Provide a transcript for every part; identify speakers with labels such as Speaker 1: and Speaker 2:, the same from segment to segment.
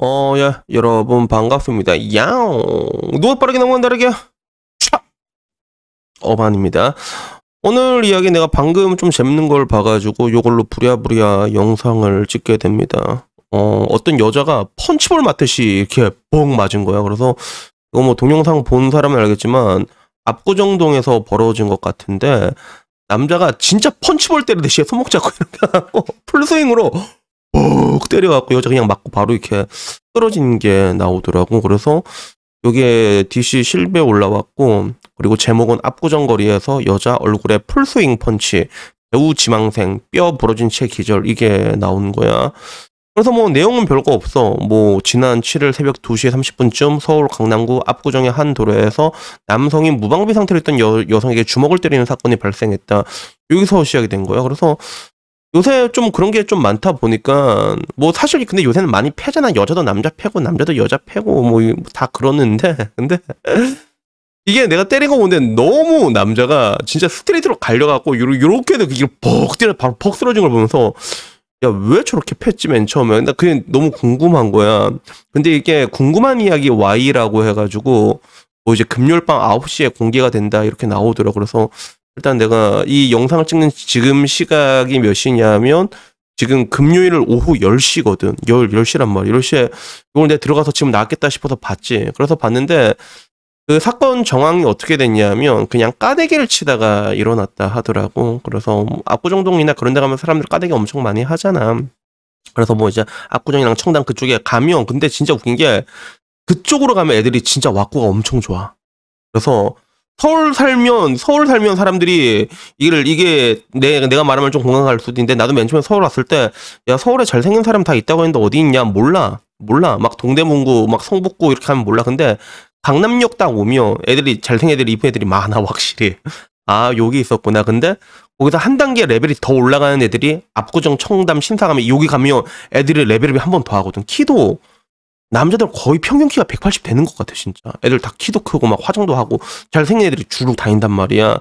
Speaker 1: 어, 예, 여러분 반갑습니다. 야옹! 누가 빠르게 넘어간 다르게? 촥! 어반입니다. 오늘 이야기 내가 방금 좀 재밌는 걸 봐가지고 이걸로 부랴부랴 영상을 찍게 됩니다. 어, 어떤 여자가 펀치볼 맞듯이 이렇게 뻥 맞은 거야. 그래서 이거 뭐 동영상 본 사람은 알겠지만 압구정동에서 벌어진 것 같은데 남자가 진짜 펀치볼 때리듯이 손목 잡고 이렇게 하고 풀스윙으로 뻑 때려갖고 여자 그냥 맞고 바로 이렇게 떨어진 게 나오더라고. 그래서 여기에 DC 실베 올라왔고 그리고 제목은 압구정거리에서 여자 얼굴에 풀스윙 펀치 배우 지망생 뼈 부러진 채 기절 이게 나온 거야. 그래서 뭐 내용은 별거 없어. 뭐 지난 7일 새벽 2시 30분쯤 서울 강남구 압구정의 한 도로에서 남성이 무방비 상태로 있던 여, 여성에게 주먹을 때리는 사건이 발생했다. 여기서 시작이 된 거야. 그래서 요새 좀 그런 게 좀 많다 보니까 뭐 사실 근데 요새는 많이 패잖아 여자도 남자 패고 남자도 여자 패고 뭐다 뭐 그러는데 근데 이게 내가 때린 거 보는데 너무 남자가 진짜 스트레이트로 갈려갖고 요렇게 해서 이걸 벅 때려 바로 퍽 쓰러진 걸 보면서 야 왜 저렇게 팼지 맨 처음에 근데 그게 너무 궁금한 거야 근데 이게 궁금한 이야기 Y라고 해가지고 뭐 이제 금요일 밤 9시에 공개가 된다 이렇게 나오더라 그래서 일단 내가 이 영상을 찍는 지금 시각이 몇 시냐면 지금 금요일 오후 10시거든. 10, 10시란 말이야. 10시에 이걸 내가 들어가서 지금 나왔겠다 싶어서 봤지. 그래서 봤는데 그 사건 정황이 어떻게 됐냐면 그냥 까대기를 치다가 일어났다 하더라고. 그래서 뭐 압구정동이나 그런 데 가면 사람들 까대기 엄청 많이 하잖아. 그래서 뭐 이제 압구정이랑 청담 그쪽에 가면 근데 진짜 웃긴 게 그쪽으로 가면 애들이 진짜 와꾸가 엄청 좋아. 그래서 서울 살면 서울 살면 사람들이 이를 이게 내 내가 말하면 좀 공감할 수도 있는데 나도 맨 처음에 서울 왔을 때 야 서울에 잘생긴 사람 다 있다고 했는데 어디 있냐 몰라 몰라 막 동대문구 막 성북구 이렇게 하면 몰라 근데 강남역 딱 오면 애들이 잘생긴 애들이 이쁜 애들이 많아 확실히 아 여기 있었구나 근데 거기서 한 단계 레벨이 더 올라가는 애들이 압구정 청담 신사가면 여기 가면 애들이 레벨업이 한 번 더 하거든 키도 남자들 거의 평균 키가 180 되는 것 같아 진짜. 애들 다 키도 크고 막 화장도 하고 잘생긴 애들이 주로 다닌단 말이야.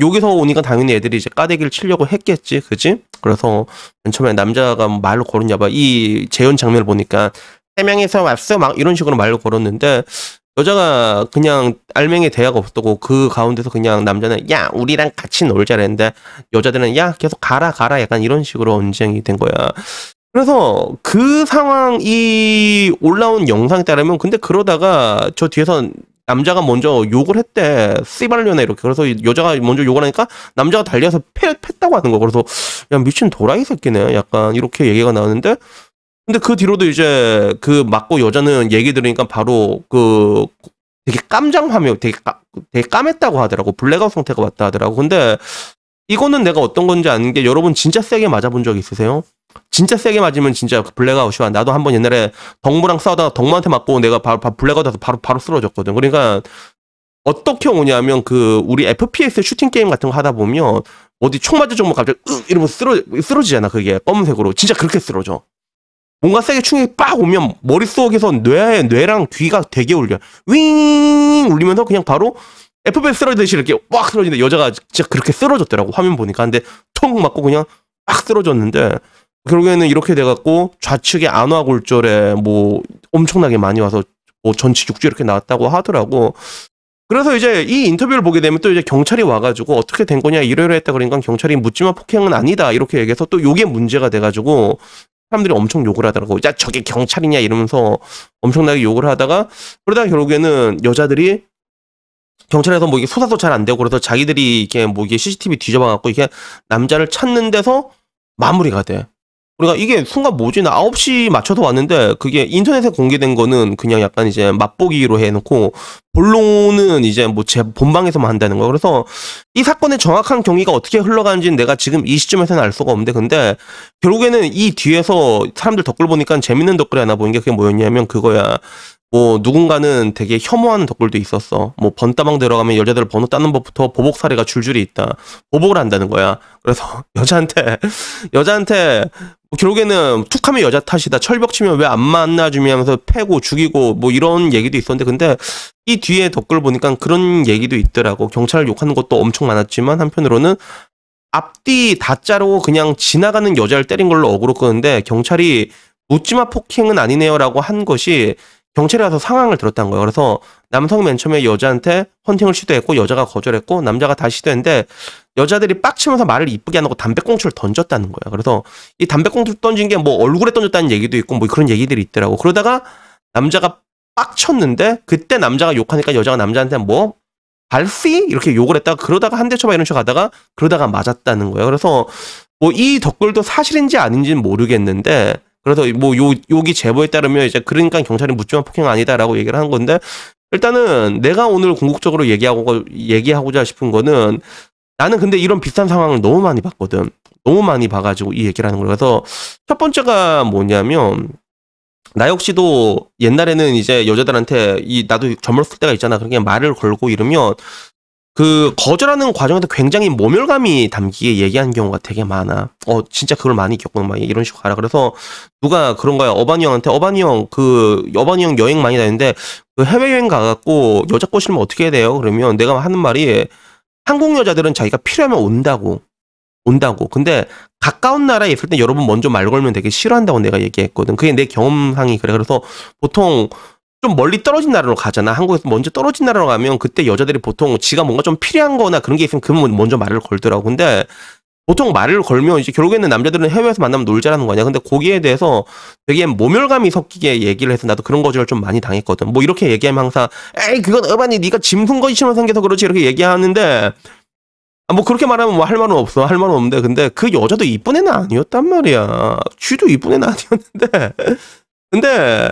Speaker 1: 여기서 오니까 당연히 애들이 이제 까대기를 치려고 했겠지, 그지? 그래서 맨 처음에 남자가 뭐 말로 걸었냐 봐. 이 재현 장면을 보니까 세 명이서 왔어 막 이런 식으로 말로 걸었는데 여자가 그냥 알맹이 대화가 없었고 그 가운데서 그냥 남자는 야 우리랑 같이 놀자 그랬는데 여자들은 야 계속 가라 가라 약간 이런 식으로 언쟁이 된 거야. 그래서 그 상황이 올라온 영상에 따르면 근데 그러다가 저 뒤에서 남자가 먼저 욕을 했대. 씨발년에 이렇게. 그래서 여자가 먼저 욕을 하니까 남자가 달려서 패, 했다고 하는 거. 그래서 야 미친 도라이 새끼네. 약간 이렇게 얘기가 나오는데 근데 그 뒤로도 이제 그 맞고 여자는 얘기 들으니까 바로 그 되게 깜장하며 되게, 까, 되게 깜했다고 하더라고. 블랙아웃 상태가 왔다 하더라고. 근데 이거는 내가 어떤 건지 아는 게 여러분 진짜 세게 맞아본 적 있으세요? 진짜 세게 맞으면 진짜 그 블랙아웃이 와. 나도 한 번 옛날에 덕무랑 싸우다가 덕무한테 맞고 내가 바로, 바로 블랙아웃 와서 바로, 바로 쓰러졌거든. 그러니까 어떻게 오냐면 그 우리 FPS 슈팅 게임 같은 거 하다 보면 어디 총 맞아 주면 갑자기 으 이러면 쓰러 쓰러지잖아 그게 검은색으로 진짜 그렇게 쓰러져 뭔가 세게 충격이 빡 오면 머릿속에서 뇌에 뇌랑 귀가 되게 울려 윙 울리면서 그냥 바로 FPS 쓰러지듯이 이렇게 꽉 쓰러지는데 여자가 진짜 그렇게 쓰러졌더라고 화면 보니까 근데 통 맞고 그냥 빡 쓰러졌는데 결국에는 이렇게 돼갖고 좌측에 안화 골절에 뭐 엄청나게 많이 와서 뭐 전치 6주 이렇게 나왔다고 하더라고. 그래서 이제 이 인터뷰를 보게 되면 또 이제 경찰이 와가지고 어떻게 된 거냐 이러이러 했다 그러니까 경찰이 묻지마 폭행은 아니다 이렇게 얘기해서 또 요게 문제가 돼가지고 사람들이 엄청 욕을 하더라고. 야 저게 경찰이냐 이러면서 엄청나게 욕을 하다가 그러다가 결국에는 여자들이 경찰에서 뭐 이게 수사도 잘 안 되고 그래서 자기들이 이게 뭐 이게 CCTV 뒤져봐갖고 이게 남자를 찾는 데서 마무리가 돼. 우리가 이게 순간 뭐지? 나 9시 맞춰서 왔는데 그게 인터넷에 공개된 거는 그냥 약간 이제 맛보기로 해놓고 본론은 이제 뭐 제 본방에서만 한다는 거. 그래서 이 사건의 정확한 경위가 어떻게 흘러가는지는 내가 지금 이 시점에서는 알 수가 없는데 근데 결국에는 이 뒤에서 사람들 댓글 보니까 재밌는 댓글이 하나 보인 게 그게 뭐였냐면 그거야. 뭐 누군가는 되게 혐오하는 댓글도 있었어. 뭐 번따방 들어가면 여자들 번호 따는 법부터 보복 사례가 줄줄이 있다. 보복을 한다는 거야. 그래서 여자한테 여자한테 뭐 결국에는 툭하면 여자 탓이다 철벽치면 왜 안 만나주면서 패고 죽이고 뭐 이런 얘기도 있었는데 근데 이 뒤에 댓글 보니까 그런 얘기도 있더라고 경찰을 욕하는 것도 엄청 많았지만 한편으로는 앞뒤 다짜로 그냥 지나가는 여자를 때린 걸로 억울로 끄는데 경찰이 묻지마 폭행은 아니네요라고 한 것이 경찰이 가서 상황을 들었다는 거예요. 그래서 남성 맨 처음에 여자한테 헌팅을 시도했고 여자가 거절했고 남자가 다시 시도했는데 여자들이 빡치면서 말을 이쁘게 안 하고 담배꽁초를 던졌다는 거예요. 그래서 이 담배꽁초를 던진 게 뭐 얼굴에 던졌다는 얘기도 있고 뭐 그런 얘기들이 있더라고. 그러다가 남자가 빡쳤는데 그때 남자가 욕하니까 여자가 남자한테 뭐 발피 이렇게 욕을 했다가 그러다가 한 대 쳐봐 이런 식으로 가다가 그러다가 맞았다는 거예요. 그래서 뭐이 덧글도 사실인지 아닌지는 모르겠는데 그래서 뭐 요, 여기 제보에 따르면 이제 그러니까 경찰이 묻지만 폭행 아니다라고 얘기를 한 건데 일단은 내가 오늘 궁극적으로 얘기하고 얘기하고자 싶은 거는 나는 근데 이런 비슷한 상황을 너무 많이 봤거든. 너무 많이 봐가지고 이 얘기를 하는 거예요. 그래서 첫 번째가 뭐냐면 나 역시도 옛날에는 이제 여자들한테 이 나도 젊었을 때가 있잖아. 그렇게 말을 걸고 이러면 그 거절하는 과정에서 굉장히 모멸감이 담기게 얘기한 경우가 되게 많아. 어 진짜 그걸 많이 겪는 막 이런 식으로 가라. 그래서 누가 그런 거야. 어반이 형한테 어반이 형 그 어반이 형 여행 많이 다니는데 그 해외 여행 가갖고 여자 꼬시면 어떻게 해야 돼요? 그러면 내가 하는 말이 한국 여자들은 자기가 필요하면 온다고 온다고. 근데 가까운 나라에 있을 때 여러분 먼저 말 걸면 되게 싫어한다고 내가 얘기했거든. 그게 내 경험상이 그래. 그래서 보통 좀 멀리 떨어진 나라로 가잖아. 한국에서 먼저 떨어진 나라로 가면 그때 여자들이 보통 지가 뭔가 좀 필요한 거나 그런 게 있으면 그분 뭐 먼저 말을 걸더라고. 근데 보통 말을 걸면 이제 결국에는 남자들은 해외에서 만나면 놀자라는 거 아니야. 근데 거기에 대해서 되게 모멸감이 섞이게 얘기를 해서 나도 그런 거절을 좀 많이 당했거든. 뭐 이렇게 얘기하면 항상 에이 그건 어반이 네가 짐승 거지처럼 생겨서 그렇지 이렇게 얘기하는데 아, 뭐 그렇게 말하면 뭐 할 말은 없어 할 말은 없는데 근데 그 여자도 이쁜 애는 아니었단 말이야. 쥐도 이쁜 애는 아니었는데 근데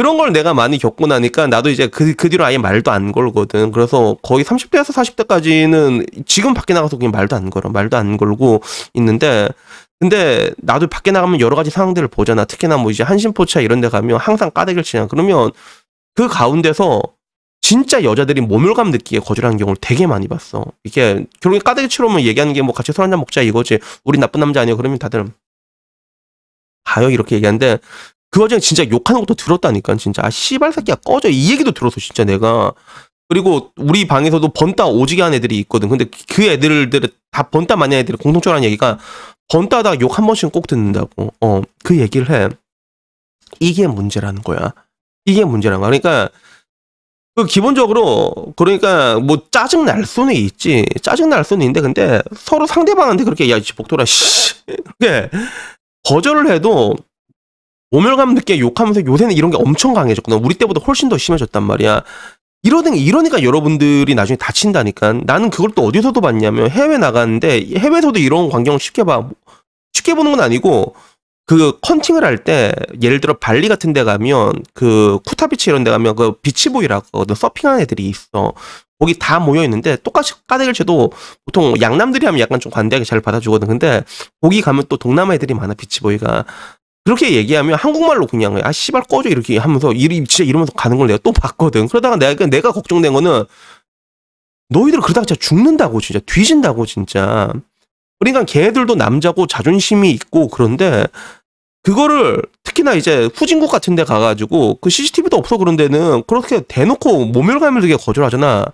Speaker 1: 그런 걸 내가 많이 겪고 나니까 나도 이제 그, 그 뒤로 아예 말도 안 걸거든. 그래서 거의 30대에서 40대까지는 지금 밖에 나가서 그냥 말도 안 걸어. 말도 안 걸고 있는데 근데 나도 밖에 나가면 여러 가지 상황들을 보잖아. 특히나 뭐 이제 한신포차 이런 데 가면 항상 까대기를 치냐. 그러면 그 가운데서 진짜 여자들이 모멸감 느끼게 거절하는 경우를 되게 많이 봤어. 이게 결국에 까대기 치러면 얘기하는 게 뭐 같이 술 한잔 먹자 이거지. 우리 나쁜 남자 아니야. 그러면 다들 가요 이렇게 얘기하는데 그 와중에 진짜 욕하는 것도 들었다니까 진짜 아 씨발 새끼야 꺼져 이 얘기도 들었어 진짜 내가 그리고 우리 방에서도 번따 오지게 한 애들이 있거든 근데 그, 그 애들들 다 번따 많이 애들이 공통적으로 하는 얘기가 번따다 욕 한 번씩 꼭 듣는다고 어 그 얘기를 해 이게 문제라는 거야 이게 문제라는 거야 그러니까 그 기본적으로 그러니까 뭐 짜증 날 수는 있지 짜증 날 수는 있는데 근데 서로 상대방한테 그렇게 야 복돌아 씨 그게 거절을 해도 오멸감 느끼게 욕하면서 요새는 이런 게 엄청 강해졌구나. 우리 때보다 훨씬 더 심해졌단 말이야. 이러니, 이러니까 여러분들이 나중에 다친다니까. 나는 그걸 또 어디서도 봤냐면 해외 나갔는데 해외에서도 이런 광경을 쉽게 봐. 쉽게 보는 건 아니고 그 컨팅을 할 때 예를 들어 발리 같은 데 가면 그 쿠타비치 이런 데 가면 그 비치보이라고 하거든. 서핑하는 애들이 있어. 거기 다 모여 있는데 똑같이 까대기를 쳐도 보통 양남들이 하면 약간 좀 관대하게 잘 받아주거든. 근데 거기 가면 또 동남아 애들이 많아 비치보이가. 이렇게 얘기하면 한국말로 그냥 아 씨발 꺼져 이렇게 하면서 이 진짜 이러면서 가는 걸 내가 또 봤거든. 그러다가 내가 그러니까 내가 걱정된 거는 너희들 그러다가 진짜 죽는다고 진짜 뒤진다고 진짜. 그러니까 걔들도 남자고 자존심이 있고 그런데 그거를 특히나 이제 후진국 같은 데 가가지고 그 CCTV도 없어 그런 데는 그렇게 대놓고 모멸감을 되게 거절하잖아.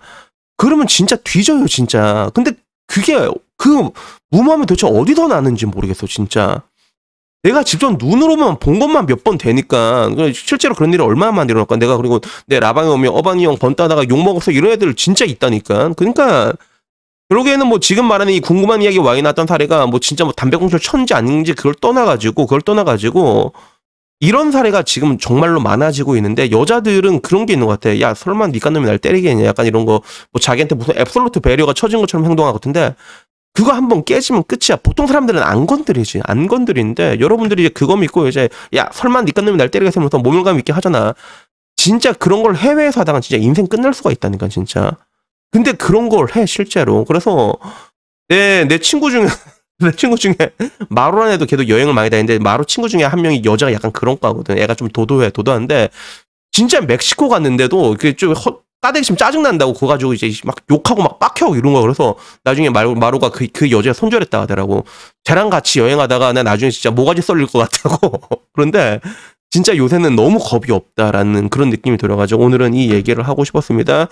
Speaker 1: 그러면 진짜 뒤져요, 진짜. 근데 그게 그 무마음이 도대체 어디서 나는지 모르겠어, 진짜. 내가 직접 눈으로만 본 것만 몇 번 되니까 실제로 그런 일이 얼마나 일어날까 내가 그리고 내 라방에 오면 어방이형 번따다가 욕먹어서 이런 애들 진짜 있다니까 그러니까 결국에는 뭐 지금 말하는 이 궁금한 이야기 와인 났던 사례가 뭐 진짜 뭐담배꽁초 천지 아닌지 그걸 떠나가지고 그걸 떠나가지고 이런 사례가 지금 정말로 많아지고 있는데 여자들은 그런 게 있는 것 같아. 야 설마 니가 놈이 날 때리겠냐 약간 이런 거뭐 자기한테 무슨 앱솔루트 배려가 쳐진 것처럼 행동하거든데 그거 한번 깨지면 끝이야. 보통 사람들은 안 건드리지. 안 건드리는데 여러분들이 이제 그거 믿고 이제 야 설마 니깐 놈이 날 때리게 되면서 모멸감 있게 하잖아. 진짜 그런 걸 해외에서 하다가 진짜 인생 끝날 수가 있다니까 진짜. 근데 그런 걸 해 실제로. 그래서 내 내 친구 중에 내 친구 중에 마루란 애도 걔도 여행을 많이 다니는데 마루 친구 중에 한 명이 여자가 약간 그런 거하거든 애가 좀 도도해 도도한데 진짜 멕시코 갔는데도 그게 좀 헛, 까대기 지금 짜증난다고 그거 가지고 이제 막 욕하고 막 빡혀 이런 거 그래서 나중에 마루, 마루가 그, 그여자 손절했다 하더라고 쟤랑 같이 여행하다가 나 나중에 진짜 모가지 썰릴 것 같다고 그런데 진짜 요새는 너무 겁이 없다라는 그런 느낌이 들어가지고 오늘은 이 얘기를 하고 싶었습니다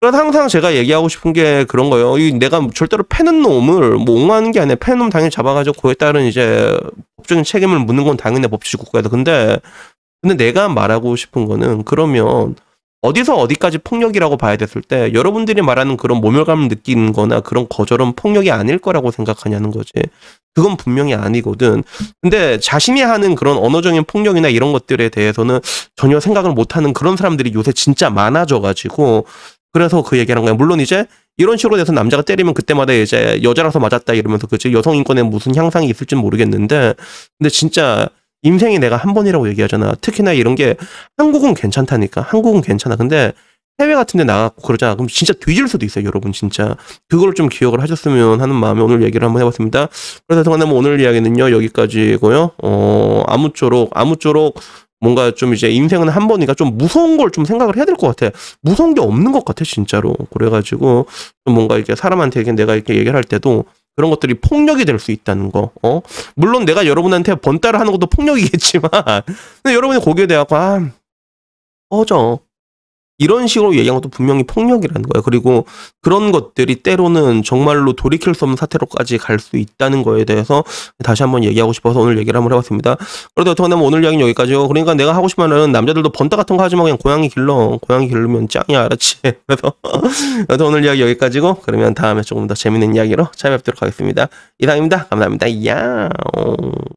Speaker 1: 그래서 항상 제가 얘기하고 싶은 게 그런 거예요 이 내가 절대로 패는 놈을 뭐 옹호하는 게 아니라 패는 놈 당연히 잡아가지고 그에 따른 이제 법적인 책임을 묻는 건 당연히 법치국 가야돼 근데 근데 내가 말하고 싶은 거는 그러면 어디서 어디까지 폭력이라고 봐야 됐을 때 여러분들이 말하는 그런 모멸감을 느끼는 거나 그런 거절은 폭력이 아닐 거라고 생각하냐는 거지. 그건 분명히 아니거든. 근데 자신이 하는 그런 언어적인 폭력이나 이런 것들에 대해서는 전혀 생각을 못 하는 그런 사람들이 요새 진짜 많아져 가지고 그래서 그 얘기하는 거야. 물론 이제 이런 식으로 돼서 남자가 때리면 그때마다 이제 여자라서 맞았다 이러면서 그치 여성 인권에 무슨 향상이 있을진 모르겠는데 근데 진짜 인생이 내가 한 번이라고 얘기하잖아. 특히나 이런 게 한국은 괜찮다니까. 한국은 괜찮아. 근데 해외 같은 데 나가고 그러잖아. 그럼 진짜 뒤질 수도 있어요, 여러분, 진짜. 그걸 좀 기억을 하셨으면 하는 마음에 오늘 얘기를 한번 해봤습니다. 그래서 성한남 뭐 오늘 이야기는요, 여기까지고요. 어, 아무쪼록, 아무쪼록 뭔가 좀 이제 인생은 한 번이니까 좀 무서운 걸 좀 생각을 해야 될 것 같아. 무서운 게 없는 것 같아, 진짜로. 그래가지고, 뭔가 이렇게 사람한테 내가 이렇게 얘기를 할 때도 그런 것들이 폭력이 될 수 있다는 거. 어? 물론 내가 여러분한테 번따를 하는 것도 폭력이겠지만, 근데 여러분이 거기에 대해서 아, 꺼져. 이런 식으로 얘기한 것도 분명히 폭력이라는 거예요. 그리고 그런 것들이 때로는 정말로 돌이킬 수 없는 사태로까지 갈 수 있다는 거에 대해서 다시 한번 얘기하고 싶어서 오늘 얘기를 한번 해봤습니다. 그래도 어떻게 하면 오늘 이야기는 여기까지요. 그러니까 내가 하고 싶은 말은 남자들도 번다 같은 거 하지 만 그냥 고양이 길러. 고양이 길르면 짱이야. 알았지? 그래서 여튼 오늘 이야기 여기까지고 그러면 다음에 조금 더 재밌는 이야기로 찾아뵙도록 하겠습니다. 이상입니다. 감사합니다. 야옹.